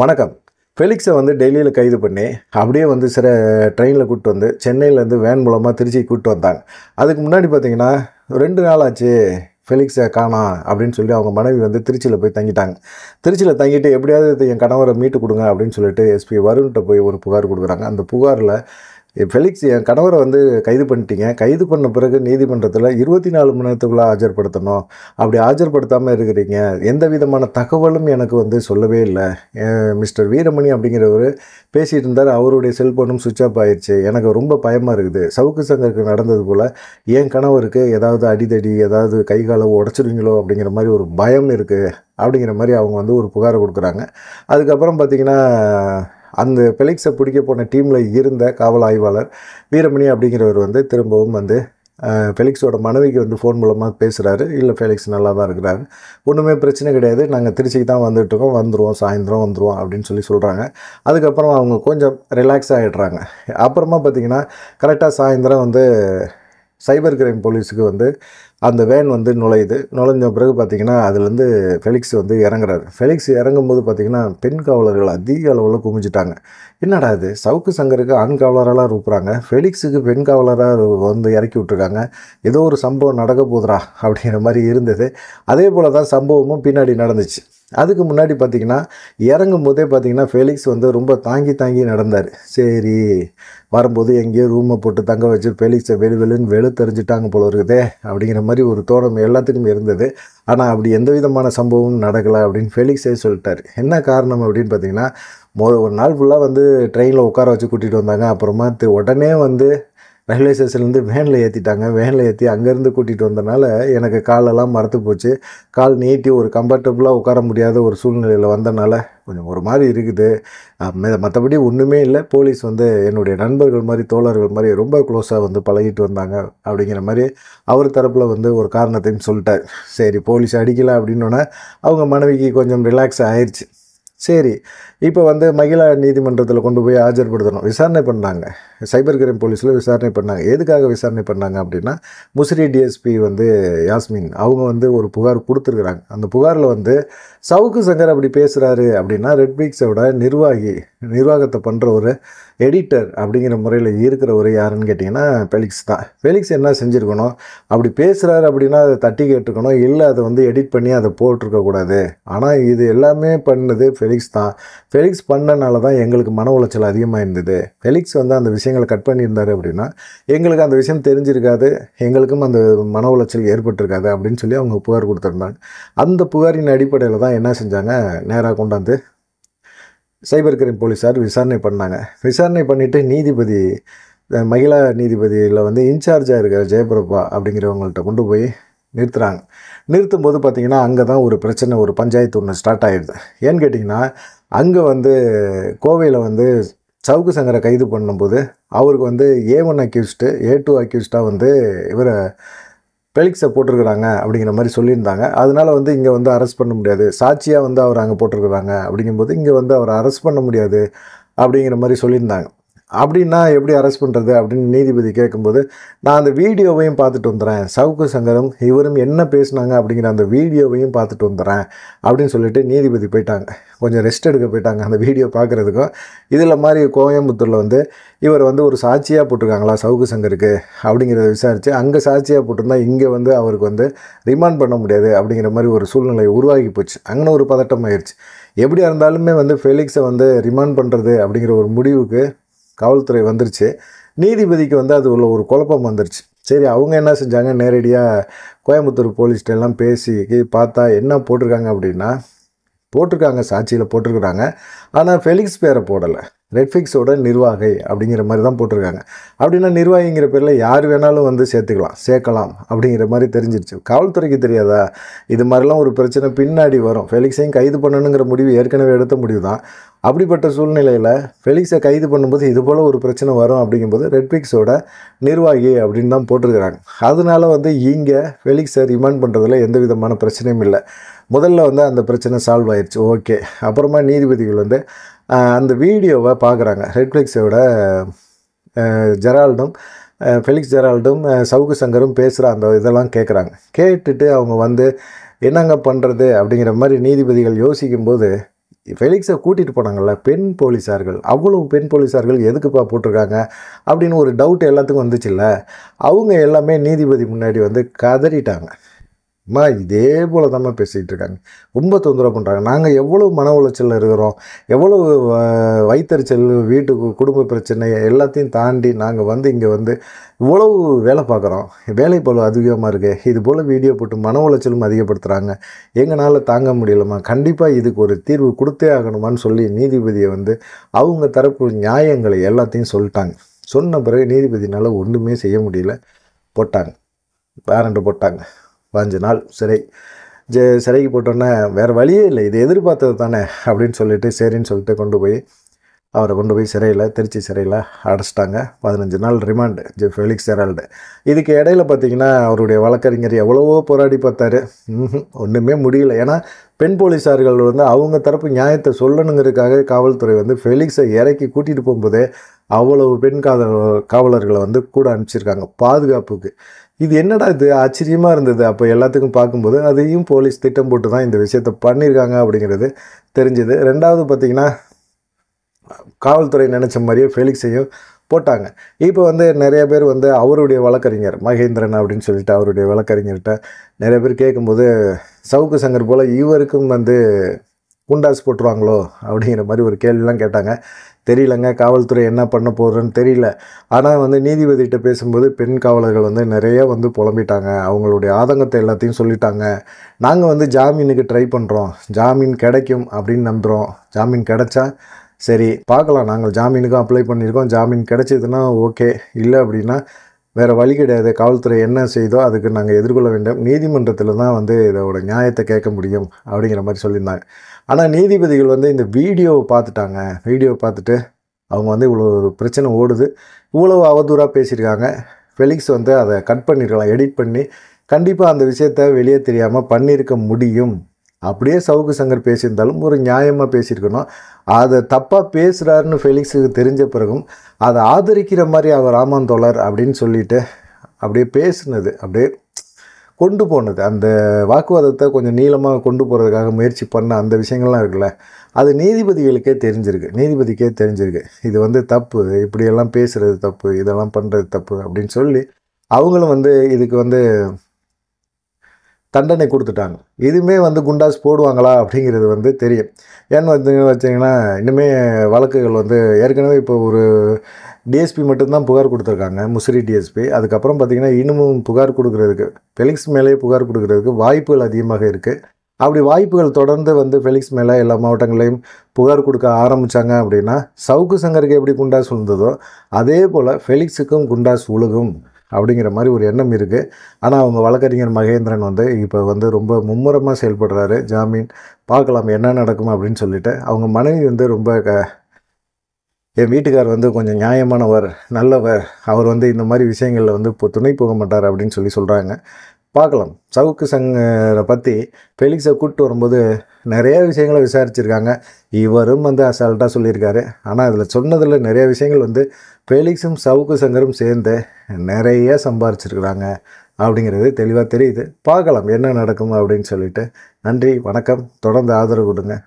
வணக்கம் ஃபெலிக்ஸை வந்து டெல்லியில் கைது பண்ணி அப்படியே வந்து சில ட்ரெயினில் கூப்பிட்டு வந்து சென்னையிலேருந்து வேன் மூலமாக திருச்சி கூப்பிட்டு வந்தாங்க அதுக்கு முன்னாடி பார்த்தீங்கன்னா ரெண்டு நாள் ஆச்சு ஃபெலிக்ஸை காணா அப்படின்னு சொல்லி அவங்க மனைவி வந்து திருச்சியில் போய் தங்கிட்டாங்க திருச்சியில் தங்கிட்டு எப்படியாவது என் கணவரை மீட்டு கொடுங்க அப்படின்னு சொல்லிட்டு எஸ்பி வருண்கிட்ட போய் ஒரு புகார் கொடுக்குறாங்க அந்த புகாரில் ஃபெலிக்ஸ் என் கணவரை வந்து கைது பண்ணிட்டீங்க கைது பண்ண பிறகு நீதிமன்றத்தில் இருபத்தி நாலு மணி நேரத்துக்குள்ளே ஆஜர்படுத்தணும் அப்படி ஆஜர்படுத்தாமல் இருக்கிறீங்க எந்த விதமான தகவலும் எனக்கு வந்து சொல்லவே இல்லை மிஸ்டர் வீரமணி அப்படிங்கிறவர் பேசிகிட்டு இருந்தார் அவருடைய செல்ஃபோனும் சுவிட்ச் ஆஃப் ஆயிடுச்சு எனக்கு ரொம்ப பயமாக இருக்குது சவுக்கு சங்கருக்கு நடந்தது போல் என் கணவருக்கு ஏதாவது அடிதடி ஏதாவது கை காலை உடச்சிருவீங்களோ அப்படிங்கிற மாதிரி ஒரு பயம் இருக்குது அப்படிங்கிற மாதிரி அவங்க வந்து ஒரு புகாரை கொடுக்குறாங்க அதுக்கப்புறம் பார்த்திங்கன்னா அந்த பெலிக்ஸை பிடிக்க போன டீமில் இருந்த காவல் ஆய்வாளர் வீரமணி அப்படிங்கிறவர் வந்து திரும்பவும் வந்து ஃபெலிக்ஸோட மனைவிக்கு வந்து ஃபோன் மூலமாக பேசுகிறாரு இல்லை ஃபெலிக்ஸ் நல்லா தான் இருக்கிறாரு ஒன்றுமே பிரச்சனை கிடையாது நாங்கள் திருச்சிக்கு தான் வந்துட்டுருக்கோம் வந்துடுவோம் சாயந்தரம் வந்துடுவோம் அப்படின்னு சொல்லி சொல்கிறாங்க அதுக்கப்புறம் அவங்க கொஞ்சம் ரிலாக்ஸ் ஆகிடுறாங்க அப்புறமா பார்த்திங்கன்னா கரெக்டாக சாயந்தரம் வந்து சைபர் கிரைம் போலீஸுக்கு வந்து அந்த வேன் வந்து நுழையுது நுழைஞ்ச பிறகு பார்த்திங்கன்னா அதுலேருந்து ஃபெலிக்ஸ் வந்து இறங்குறாரு ஃபெலிக்ஸ் இறங்கும்போது பார்த்திங்கன்னா பெண் காவலர்கள் அதிக அளவில் குமிஞ்சிட்டாங்க என்னடா இது சவுக்கு சங்கருக்கு ஆண் காவலராக இருப்புறாங்க ஃபெலிக்ஸுக்கு பெண் காவலராக வந்து இறக்கி விட்ருக்காங்க ஏதோ ஒரு சம்பவம் நடக்க போதுரா அப்படிங்கிற மாதிரி இருந்தது அதே போல் தான் சம்பவமும் பின்னாடி நடந்துச்சு அதுக்கு முன்னாடி பார்த்திங்கன்னா இறங்கும் போதே பார்த்திங்கன்னா ஃபெலிக்ஸ் வந்து ரொம்ப தாங்கி தாங்கி நடந்தார் சரி வரும்போது எங்கேயோ ரூமை போட்டு தங்க வச்சு ஃபெலிக்ஸை வெளு வெளுன்னு வெளு தெரிஞ்சிட்டாங்க போல இருக்குதே அப்படிங்கிற மாதிரி ஒரு தோணம் எல்லாத்துக்கும் இருந்தது ஆனால் அப்படி எந்த விதமான சம்பவமும் நடக்கலை அப்படின்னு ஃபெலிக்ஸே சொல்லிட்டார் என்ன காரணம் அப்படின்னு பார்த்தீங்கன்னா மொ ஒரு நாள் ஃபுல்லாக வந்து ட்ரெயினில் உட்கார வச்சு கூட்டிகிட்டு வந்தாங்க அப்புறமா உடனே வந்து ரயில்வே ஸ்டேஷன்லேருந்து வேனில் ஏற்றிட்டாங்க வேனில் ஏற்றி அங்கேருந்து கூட்டிகிட்டு வந்தனால எனக்கு காலெல்லாம் மறத்து போச்சு கால் நீட்டி ஒரு கம்ஃபர்டபுளாக உட்கார முடியாத ஒரு சூழ்நிலையில் வந்தனால கொஞ்சம் ஒரு மாதிரி இருக்குது மற்றபடி ஒன்றுமே இல்லை போலீஸ் வந்து என்னுடைய நண்பர்கள் மாதிரி தோழர்கள் மாதிரி ரொம்ப க்ளோஸாக வந்து பழகிட்டு வந்தாங்க அப்படிங்கிற மாதிரி அவர் தரப்பில் வந்து ஒரு காரணத்தையும் சொல்லிட்டார் சரி போலீஸ் அடிக்கலை அப்படின்னோன்னே அவங்க மனைவிக்கு கொஞ்சம் ரிலாக்ஸ் ஆயிடுச்சு சரி இப்போ வந்து மகிழா நீதிமன்றத்தில் கொண்டு போய் ஆஜர்படுத்தணும் விசாரணை பண்ணாங்க சைபர் கிரைம் போலீஸில் விசாரணை பண்ணாங்க எதுக்காக விசாரணை பண்ணாங்க அப்படின்னா முசிறி டிஎஸ்பி வந்து யாஸ்மின் அவங்க வந்து ஒரு புகார் கொடுத்துருக்குறாங்க அந்த புகாரில் வந்து சவுக்கு சங்கர் அப்படி பேசுகிறாரு அப்படின்னா ரெட்பிக்ஸோட நிர்வாகி நிர்வாகத்தை பண்ணுற ஒரு எடிட்டர் அப்படிங்கிற முறையில் இருக்கிற ஒரு யாருன்னு கேட்டிங்கன்னா ஃபெலிக்ஸ் தான் ஃபெலிக்ஸ் என்ன செஞ்சுருக்கணும் அப்படி பேசுகிறாரு அப்படின்னா அதை தட்டி கேட்டுக்கணும் இல்லை அதை வந்து எடிட் பண்ணி அதை போட்டிருக்கக்கூடாது ஆனால் இது எல்லாமே பண்ணுது ஃபெலிக்ஸ் தான் ஃபெலிக்ஸ் பண்ணனால தான் எங்களுக்கு மன உளைச்சல் அதிகமாக இருந்தது ஃபெலிக்ஸ் வந்து அந்த விஷயங்களை கட் பண்ணியிருந்தார் அப்படின்னா எங்களுக்கு அந்த விஷயம் தெரிஞ்சிருக்காது எங்களுக்கும் அந்த மன உளைச்சல் ஏற்பட்டிருக்காது அப்படின்னு சொல்லி அவங்க புகார் கொடுத்துருந்தாங்க அந்த புகாரின் அடிப்படையில் தான் என்ன செஞ்சாங்க நேராக கொண்டாந்து சைபர் கிரைம் போலீஸார் விசாரணை பண்ணாங்க விசாரணை பண்ணிவிட்டு நீதிபதி மகிழா நீதிபதியில் வந்து இன்சார்ஜாக இருக்கிற ஜெயபிரபா அப்படிங்கிறவங்கள்ட்ட கொண்டு போய் நிறுத்துகிறாங்க நிறுத்தும் போது பார்த்திங்கன்னா அங்கே தான் ஒரு பிரச்சனை ஒரு பஞ்சாயத்து ஒன்று ஸ்டார்ட் ஆகிடுது ஏன்னு கேட்டிங்கன்னா அங்கே வந்து கோவையில் வந்து சவுக்கு சங்கரை கைது பண்ணும்போது அவருக்கு வந்து A one accused A two அக்யூஸ்டாக வந்து இவரை பெலிக்ஸை போட்டிருக்கிறாங்க அப்படிங்கிற மாதிரி சொல்லியிருந்தாங்க அதனால் வந்து இங்கே வந்து அரெஸ்ட் பண்ண முடியாது சாட்சியாக வந்து அவர் அங்கே போட்டிருக்கிறாங்க அப்படிங்கும்போது இங்கே வந்து அவரை அரெஸ்ட் பண்ண முடியாது அப்படிங்கிற மாதிரி சொல்லியிருந்தாங்க அப்படின்னா எப்படி அரெஸ்ட் பண்ணுறது அப்படின்னு நீதிபதி கேட்கும்போது நான் அந்த வீடியோவையும் பார்த்துட்டு வந்துடுறேன் சவுக்கு சங்கரும் இவரும் என்ன பேசினாங்க அப்படிங்கிற அந்த வீடியோவையும் பார்த்துட்டு வந்துடுறேன் அப்படின்னு சொல்லிட்டு நீதிபதி போயிட்டாங்க கொஞ்சம் ரெஸ்ட் எடுக்க போயிட்டாங்க அந்த வீடியோ பார்க்குறதுக்கும் இதில் மாதிரி கோயம்புத்தூரில் வந்து இவர் வந்து ஒரு சாட்சியாக போட்டிருக்காங்களா சவுக்கு சங்கருக்கு அப்படிங்கிறத விசாரித்து அங்கே சாட்சியாக போட்டிருந்தா இங்கே வந்து அவருக்கு வந்து ரிமாண்ட் பண்ண முடியாது அப்படிங்கிற மாதிரி ஒரு சூழ்நிலை உருவாகி போச்சு அங்கே ஒரு பதட்டம் ஆயிடுச்சு எப்படியா இருந்தாலுமே வந்து ஃபெலிக்ஸை வந்து ரிமாண்ட் பண்ணுறது அப்படிங்கிற ஒரு முடிவுக்கு காவல்துறை வந்துருச்சு நீதிபதிக்கு வந்து அது உள்ள ஒரு குழப்பம் வந்துருச்சு சரி அவங்க என்ன செஞ்சாங்க நேரடியாக கோயம்புத்தூர் போலீஸ்டெல்லாம் எல்லாம் பேசி பார்த்தா என்ன போட்டிருக்காங்க அப்படின்னா போட்டிருக்காங்க சாட்சியில் போட்டிருக்கிறாங்க ஆனால் ஃபெலிக்ஸ் பேரை போடலை ரெட்ஃபிக்ஸோட நிர்வாகை அப்படிங்கிற மாதிரி தான் போட்டிருக்காங்க அப்படின்னா நிர்வாகிங்கிற பேரில் யார் வேணாலும் வந்து சேர்த்துக்கலாம் சேர்க்கலாம் அப்படிங்கிற மாதிரி தெரிஞ்சிருச்சு காவல்துறைக்கு தெரியாதா இது மாதிரிலாம் ஒரு பிரச்சனை பின்னாடி வரும் ஃபெலிக்ஸையும் கைது பண்ணணுங்கிற முடிவு ஏற்கனவே எடுத்த முடிவு தான் அப்படிப்பட்ட சூழ்நிலையில் ஃபெலிக்ஸை கைது பண்ணும்போது இது போல் ஒரு பிரச்சனை வரும் அப்படிங்கும்போது ரெட்ஃபிக்ஸோட நிர்வாகி அப்படின்னு தான் போட்டிருக்கிறாங்க அதனால் வந்து இங்கே ஃபெலிக்ஸை ரிமாண்ட் பண்ணுறதுல எந்த விதமான பிரச்சனையும் இல்லை முதல்ல வந்து அந்த பிரச்சனை சால்வ் ஆயிடுச்சு ஓகே அப்புறமா நீதிபதிகள் வந்து அந்த வீடியோவை பார்க்குறாங்க ஹெட்ஃப்ளிக்ஸோட ஜெரால்டும் ஃபெலிக்ஸ் ஜெரால்டும் சவுக்கு சங்கரும் பேசுகிற அந்த இதெல்லாம் கேட்குறாங்க கேட்டுட்டு அவங்க வந்து என்னங்க பண்ணுறது அப்படிங்கிற மாதிரி நீதிபதிகள் யோசிக்கும்போது ஃபெலிக்ஸை கூட்டிகிட்டு போனாங்கள்ல பெண் போலீஸார்கள் அவ்வளோ பெண் போலீஸார்கள் எதுக்குப்பா போட்டிருக்காங்க அப்படின்னு ஒரு டவுட் எல்லாத்துக்கும் வந்துச்சுல்ல அவங்க எல்லாமே நீதிபதி முன்னாடி வந்து கதறிட்டாங்க அம்மா இதே போல் தான்மா பேசிகிட்டு இருக்காங்க ரொம்ப தொந்தரவு பண்ணுறாங்க நாங்கள் எவ்வளோ மன உளைச்சலில் இருக்கிறோம் எவ்வளோ வைத்தறிச்சல் வீட்டுக்கு குடும்ப பிரச்சனை எல்லாத்தையும் தாண்டி நாங்கள் வந்து இங்கே வந்து இவ்வளவு வேலை பார்க்குறோம் வேலை போல் அதிகமாக இருக்குது இது போல் வீடியோ போட்டு மன உளைச்சலும் அதிகப்படுத்துகிறாங்க எங்களால் தாங்க முடியலம்மா கண்டிப்பாக இதுக்கு ஒரு தீர்வு கொடுத்தே ஆகணுமான்னு சொல்லி நீதிபதியை வந்து அவங்க தரப்பு நியாயங்களை எல்லாத்தையும் சொல்லிட்டாங்க சொன்ன பிறகு நீதிபதினால் ஒன்றுமே செய்ய முடியல போட்டாங்க பேரண்ட்டு போட்டாங்க பதினஞ்சு நாள் சிறை ஜெ சிறைக்கு போட்டோன்னே வேறு வழியே இல்லை இது எதிர்பார்த்தது தானே அப்படின்னு சொல்லிட்டு சரின்னு சொல்லிட்டு கொண்டு போய் அவரை கொண்டு போய் சிறையில் திருச்சி சிறையில் அடைச்சிட்டாங்க பதினஞ்சு நாள் ரிமாண்டு ஜெ ஃபெலிக்ஸ் ஹெரால்டு இதுக்கு இடையில் பார்த்திங்கன்னா அவருடைய வழக்கறிஞர் எவ்வளவோ போராடி பார்த்தாரு ஒன்றுமே முடியல ஏன்னா பெண் போலீஸார்கள் வந்து அவங்க தரப்பு நியாயத்தை சொல்லணுங்கிறதுக்காக காவல்துறை வந்து ஃபெலிக்ஸை இறக்கி கூட்டிகிட்டு போகும்போதே அவ்வளவு பெண் காதல் காவலர்களை வந்து கூட அனுப்பிச்சிருக்காங்க பாதுகாப்புக்கு இது என்னடா இது ஆச்சரியமாக இருந்தது அப்போ எல்லாத்துக்கும் பார்க்கும்போது அதையும் போலீஸ் திட்டம் போட்டு தான் இந்த விஷயத்த பண்ணியிருக்காங்க அப்படிங்கிறது தெரிஞ்சது ரெண்டாவது பார்த்திங்கன்னா காவல்துறை நினச்ச மாதிரியே ஃபெலிக்ஸையும் போட்டாங்க இப்போ வந்து நிறைய பேர் வந்து அவருடைய வழக்கறிஞர் மகேந்திரன் அப்படின்னு சொல்லிட்டு அவருடைய வழக்கறிஞர்கிட்ட நிறைய பேர் கேட்கும்போது சவுக்கு சங்கர் போல் இவருக்கும் வந்து குண்டாஸ் போட்டுருவாங்களோ அப்படிங்கிற மாதிரி ஒரு கேள்விலாம் கேட்டாங்க தெரியலங்க காவல்துறை என்ன பண்ண போகிறன்னு தெரியல ஆனால் வந்து நீதிபதிகிட்ட பேசும்போது பெண் காவலர்கள் வந்து நிறைய வந்து புலம்பிட்டாங்க அவங்களுடைய ஆதங்கத்தை எல்லாத்தையும் சொல்லிட்டாங்க நாங்கள் வந்து ஜாமீனுக்கு ட்ரை பண்ணுறோம் ஜாமீன் கிடைக்கும் அப்படின்னு நம்புகிறோம் ஜாமீன் கிடைச்சா சரி பார்க்கலாம் நாங்கள் ஜாமீனுக்கும் அப்ளை பண்ணியிருக்கோம் ஜாமீன் கிடைச்சதுன்னா ஓகே இல்லை அப்படின்னா வேறு வழி கிடையாது காவல்துறை என்ன செய்தோ அதுக்கு நாங்கள் எதிர்கொள்ள வேண்டும் நீதிமன்றத்தில் தான் வந்து இதோட நியாயத்தை கேட்க முடியும் அப்படிங்கிற மாதிரி சொல்லியிருந்தாங்க ஆனால் நீதிபதிகள் வந்து இந்த வீடியோவை பார்த்துட்டாங்க வீடியோ பார்த்துட்டு அவங்க வந்து இவ்வளோ ஒரு பிரச்சனை ஓடுது இவ்வளோ அவதூறாக பேசியிருக்காங்க ஃபெலிக்ஸ் வந்து அதை கட் பண்ணியிருக்கலாம் எடிட் பண்ணி கண்டிப்பாக அந்த விஷயத்த வெளியே தெரியாமல் பண்ணியிருக்க முடியும் அப்படியே சவுக்கு சங்கர் பேசியிருந்தாலும் ஒரு நியாயமாக பேசியிருக்கணும் அதை தப்பாக பேசுகிறாருன்னு ஃபெலிக்ஸுக்கு தெரிஞ்ச பிறகும் அதை ஆதரிக்கிற மாதிரி அவர் ஆமாம் தோழர் அப்படின்னு சொல்லிட்டு அப்படியே பேசுனது அப்படியே கொண்டு போனது அந்த வாக்குவாதத்தை கொஞ்சம் நீளமாக கொண்டு போகிறதுக்காக முயற்சி பண்ண அந்த விஷயங்கள்லாம் இருக்குல்ல அது நீதிபதிகளுக்கே தெரிஞ்சிருக்கு நீதிபதிக்கே தெரிஞ்சிருக்கு இது வந்து தப்பு இப்படியெல்லாம் பேசுகிறது தப்பு இதெல்லாம் பண்ணுறது தப்பு அப்படின்னு சொல்லி அவங்களும் வந்து இதுக்கு வந்து தண்டனை கொடுத்துட்டாங்க இதுவுமே வந்து குண்டாஸ் போடுவாங்களா அப்படிங்கிறது வந்து தெரியும் ஏன்னு வந்து வச்சிங்கன்னா இன்னுமே வழக்குகள் வந்து ஏற்கனவே இப்போ ஒரு டிஎஸ்பி மட்டும்தான் புகார் கொடுத்துருக்காங்க முசிறி டிஎஸ்பி அதுக்கப்புறம் பார்த்திங்கன்னா இன்னமும் புகார் கொடுக்குறதுக்கு ஃபெலிக்ஸ் மேலே புகார் கொடுக்குறதுக்கு வாய்ப்புகள் அதிகமாக இருக்குது அப்படி வாய்ப்புகள் தொடர்ந்து வந்து ஃபெலிக்ஸ் மேலே எல்லா மாவட்டங்களையும் புகார் கொடுக்க ஆரம்பித்தாங்க அப்படின்னா சவுக்கு சங்கருக்கு எப்படி குண்டாஸ் விழுந்ததோ அதே போல் ஃபெலிக்ஸுக்கும் குண்டாஸ் உழுகும் அப்படிங்கிற மாதிரி ஒரு எண்ணம் இருக்குது ஆனால் அவங்க வழக்கறிஞர் மகேந்திரன் வந்து இப்போ வந்து ரொம்ப மும்முரமாக செயல்படுறாரு ஜாமீன் பார்க்கலாம் என்ன நடக்கும் அப்படின்னு சொல்லிட்டு அவங்க மனைவி வந்து ரொம்ப க என் வீட்டுக்கார் வந்து கொஞ்சம் நியாயமானவர் நல்லவர் அவர் வந்து இந்த மாதிரி விஷயங்களில் வந்து இப்போ துணை போக மாட்டார் அப்படின்னு சொல்லி சொல்கிறாங்க பார்க்கலாம் சவுக்கு சங்கரை பற்றி ஃபெலிக்ஸை கூப்பிட்டு வரும்போது நிறைய விஷயங்களை விசாரிச்சிருக்காங்க இவரும் வந்து அசால்ட்டாக சொல்லியிருக்காரு ஆனால் அதில் சொன்னதில் நிறைய விஷயங்கள் வந்து ஃபெலிக்ஸும் சவுக்கு சங்கரும் சேர்ந்து நிறைய சம்பாரிச்சிருக்கிறாங்க அப்படிங்கிறது தெளிவாக தெரியுது பார்க்கலாம் என்ன நடக்கும் அப்படின்னு சொல்லிட்டு நன்றி வணக்கம் தொடர்ந்து ஆதரவு கொடுங்க